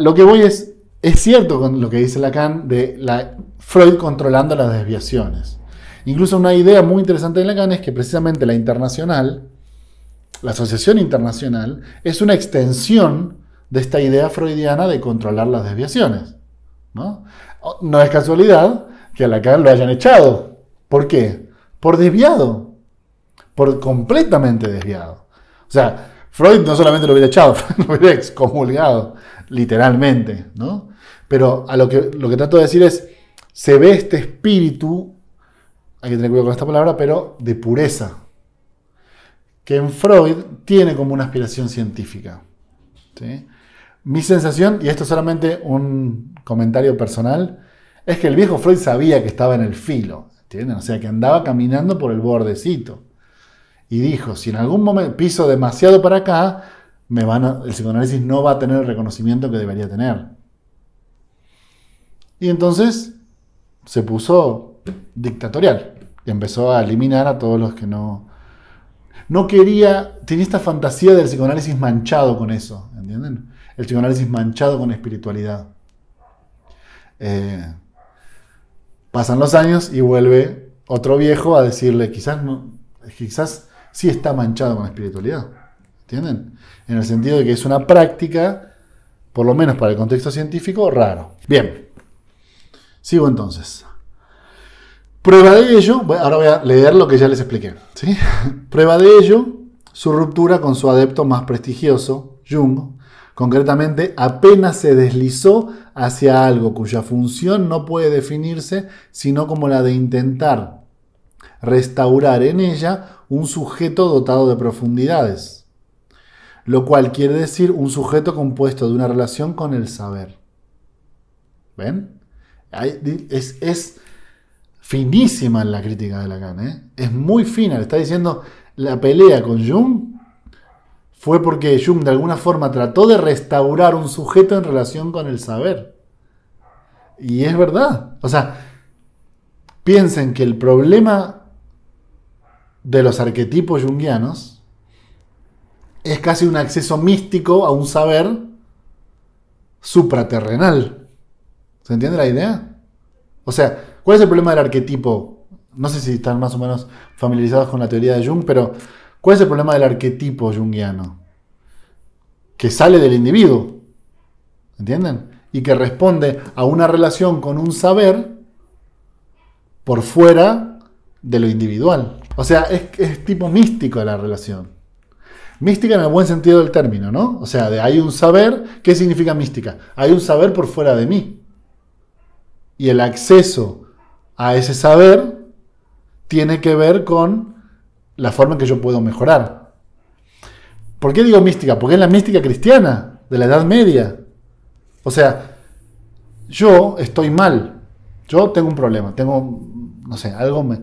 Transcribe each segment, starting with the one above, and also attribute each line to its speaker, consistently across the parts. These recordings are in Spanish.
Speaker 1: lo que voy es, es cierto con lo que dice Lacan de Freud controlando las desviaciones. Incluso una idea muy interesante de Lacan es que precisamente la internacional, la asociación internacional, es una extensión de esta idea freudiana de controlar las desviaciones. No, no es casualidad que a Lacan lo hayan echado. ¿Por qué? Por desviado. Por completamente desviado. O sea, Freud no solamente lo hubiera echado, lo hubiera excomulgado, literalmente, ¿no? Pero a lo que, lo que trato de decir es, se ve este espíritu, hay que tener cuidado con esta palabra, pero de pureza, que en Freud tiene como una aspiración científica. Mi sensación, y esto es solamente un comentario personal, es que el viejo Freud sabía que estaba en el filo, ¿entienden? O sea, que andaba caminando por el bordecito y dijo, si en algún momento piso demasiado para acá, el psicoanálisis no va a tener el reconocimiento que debería tener. Y entonces se puso dictatorial y empezó a eliminar a todos los que no... No quería, tenía esta fantasía del psicoanálisis manchado con eso, ¿entienden? El psicoanálisis manchado con espiritualidad. Eh, pasan los años y vuelve otro viejo a decirle, quizás, no, quizás sí está manchado con la espiritualidad. ¿Entienden? En el sentido de que es una práctica, por lo menos para el contexto científico, raro. Bien. Sigo entonces. Prueba de ello, ahora voy a leer lo que ya les expliqué. ¿sí? Prueba de ello, su ruptura con su adepto más prestigioso, Jung. Concretamente, apenas se deslizó hacia algo cuya función no puede definirse sino como la de intentar restaurar en ella un sujeto dotado de profundidades, lo cual quiere decir un sujeto compuesto de una relación con el saber. ¿Ven? Es, finísima la crítica de Lacan, ¿eh? es muy fina, le está diciendo la pelea con Jung fue porque Jung de alguna forma trató de restaurar un sujeto en relación con el saber. Y es verdad. O sea, piensen que el problema de los arquetipos junguianos es casi un acceso místico a un saber supraterrenal. ¿Se entiende la idea? O sea, ¿cuál es el problema del arquetipo? No sé si están más o menos familiarizados con la teoría de Jung, pero ¿cuál es el problema del arquetipo junguiano? Que sale del individuo. ¿Entienden? Y que responde a una relación con un saber por fuera de lo individual. O sea, es, tipo místico la relación. Mística en el buen sentido del término, ¿no? O sea, de hay un saber, ¿qué significa mística? Hay un saber por fuera de mí. Y el acceso a ese saber tiene que ver con la forma en que yo puedo mejorar. ¿Por qué digo mística? Porque es la mística cristiana de la Edad Media. O sea, yo estoy mal, yo tengo un problema, tengo, no sé, algo me,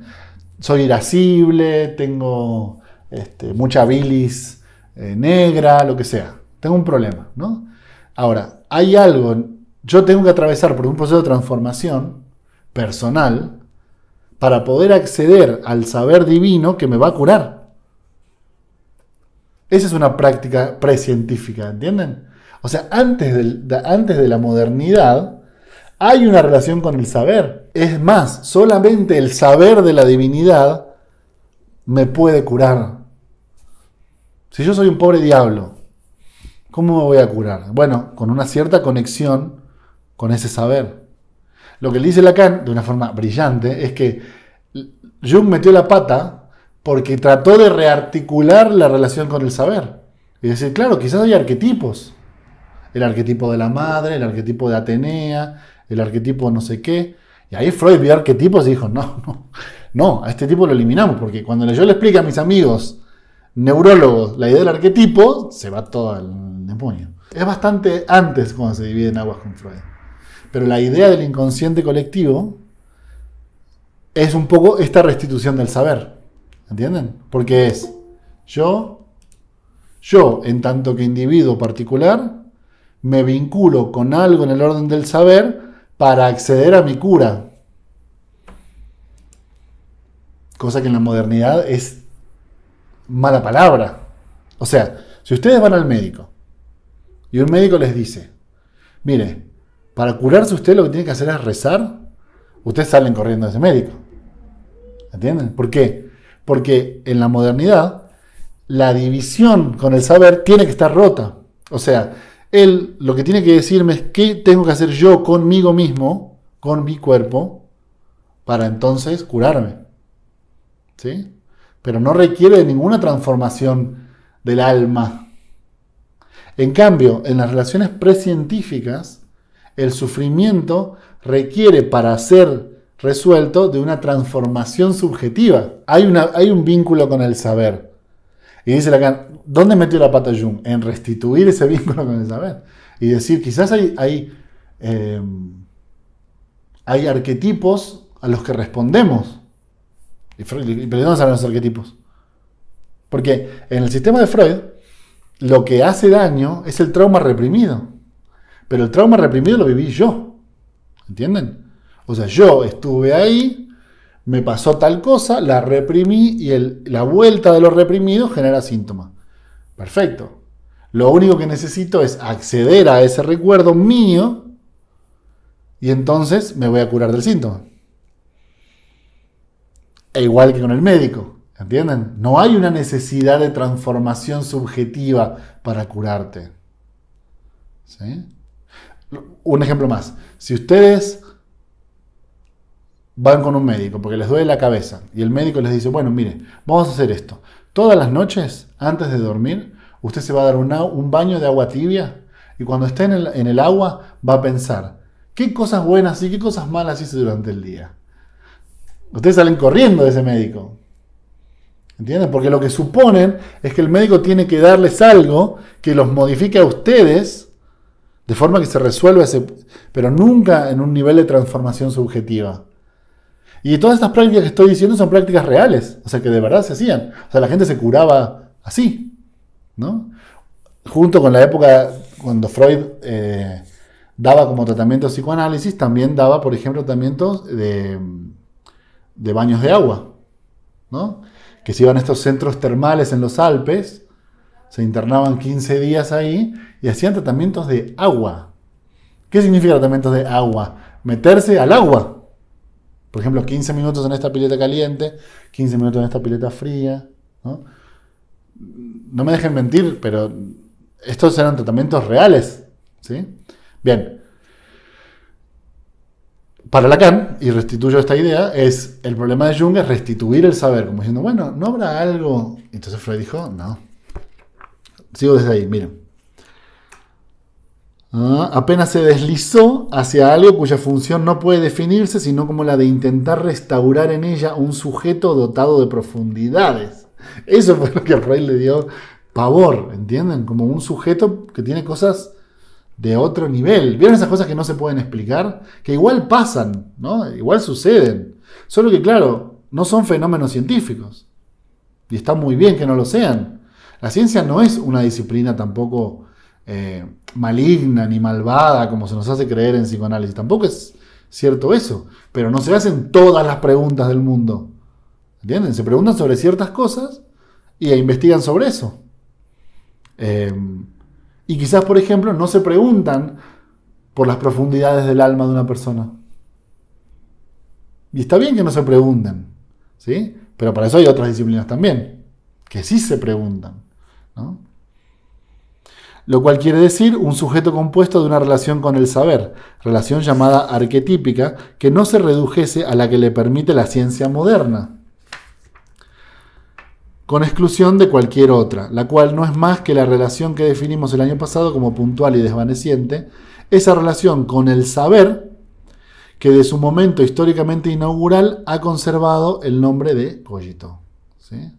Speaker 1: soy irascible, tengo este, mucha bilis eh, negra, lo que sea. Tengo un problema, ¿no? Ahora, hay algo, yo tengo que atravesar por un proceso de transformación personal para poder acceder al saber divino que me va a curar. Esa es una práctica precientífica, ¿entienden? O sea, antes, antes de la modernidad, hay una relación con el saber. Es más, solamente el saber de la divinidad me puede curar. Si yo soy un pobre diablo, ¿cómo me voy a curar? Bueno, con una cierta conexión con ese saber. Lo que le dice Lacan, de una forma brillante, es que Jung metió la pata porque trató de rearticular la relación con el saber. Y decir, claro, quizás hay arquetipos. El arquetipo de la madre, el arquetipo de Atenea, el arquetipo no sé qué. Y ahí Freud vio arquetipos y dijo, no, no, no, a este tipo lo eliminamos, porque cuando yo le explico a mis amigos neurólogos la idea del arquetipo, se va todo al demonio. Es bastante antes cuando se dividen aguas con Freud. Pero la idea del inconsciente colectivo es un poco esta restitución del saber. ¿Entienden? Porque es yo, yo en tanto que individuo particular, me vinculo con algo en el orden del saber para acceder a mi cura. Cosa que en la modernidad es mala palabra. O sea, si ustedes van al médico y un médico les dice, mire, para curarse usted lo que tiene que hacer es rezar, ustedes salen corriendo de ese médico. ¿Entienden? ¿Por qué? Porque en la modernidad la división con el saber tiene que estar rota. O sea, él lo que tiene que decirme es qué tengo que hacer yo conmigo mismo, con mi cuerpo, para entonces curarme. ¿Sí? Pero no requiere de ninguna transformación del alma. En cambio, en las relaciones precientíficas, el sufrimiento requiere para ser resuelto de una transformación subjetiva. Hay, hay un vínculo con el saber. Y dice Lacan, ¿dónde metió la pata Jung? En restituir ese vínculo con el saber. Y decir, quizás hay, hay, eh, hay arquetipos a los que respondemos. Y dónde salen los arquetipos? Porque en el sistema de Freud, lo que hace daño es el trauma reprimido. Pero el trauma reprimido lo viví yo. ¿Entienden? O sea, yo estuve ahí me pasó tal cosa, la reprimí y la vuelta de lo reprimido genera síntomas. Perfecto. Lo único que necesito es acceder a ese recuerdo mío y entonces me voy a curar del síntoma. E igual que con el médico, ¿entienden? No hay una necesidad de transformación subjetiva para curarte. Un ejemplo más. Si ustedes van con un médico porque les duele la cabeza y el médico les dice, bueno, mire, vamos a hacer esto. Todas las noches, antes de dormir, usted se va a dar un, baño de agua tibia y cuando esté en el, agua va a pensar, ¿qué cosas buenas y qué cosas malas hice durante el día? Ustedes salen corriendo de ese médico. ¿Entienden? Porque lo que suponen es que el médico tiene que darles algo que los modifique a ustedes de forma que se resuelva ese... pero nunca en un nivel de transformación subjetiva. Y todas estas prácticas que estoy diciendo son prácticas reales, o sea, que de verdad se hacían. O sea, la gente se curaba así, ¿no? Junto con la época cuando Freud eh, daba como tratamiento psicoanálisis, también daba, por ejemplo, tratamientos de, de baños de agua, ¿no? Que se iban a estos centros termales en los Alpes, se internaban 15 días ahí y hacían tratamientos de agua. ¿Qué significa tratamientos de agua? Meterse al agua. Por ejemplo, 15 minutos en esta pileta caliente, 15 minutos en esta pileta fría. No, no me dejen mentir, pero estos eran tratamientos reales. ¿sí? Bien. Para Lacan, y restituyo esta idea, es el problema de Jung es restituir el saber, como diciendo, bueno, ¿no habrá algo? Entonces Freud dijo, no. Sigo desde ahí, miren. ¿Ah? apenas se deslizó hacia algo cuya función no puede definirse, sino como la de intentar restaurar en ella un sujeto dotado de profundidades. Eso fue lo que a rey le dio pavor, ¿entienden? Como un sujeto que tiene cosas de otro nivel. ¿Vieron esas cosas que no se pueden explicar? Que igual pasan, ¿no? Igual suceden. Solo que, claro, no son fenómenos científicos. Y está muy bien que no lo sean. La ciencia no es una disciplina tampoco. Eh, maligna ni malvada como se nos hace creer en psicoanálisis. Tampoco es cierto eso, pero no se hacen todas las preguntas del mundo. ¿Entienden? Se preguntan sobre ciertas cosas y e investigan sobre eso. Eh, y quizás, por ejemplo, no se preguntan por las profundidades del alma de una persona. Y está bien que no se pregunten, ¿sí? Pero para eso hay otras disciplinas también, que sí se preguntan, ¿no? lo cual quiere decir un sujeto compuesto de una relación con el saber, relación llamada arquetípica, que no se redujese a la que le permite la ciencia moderna, con exclusión de cualquier otra, la cual no es más que la relación que definimos el año pasado como puntual y desvaneciente, esa relación con el saber que de su momento históricamente inaugural ha conservado el nombre de cogito. ¿sí?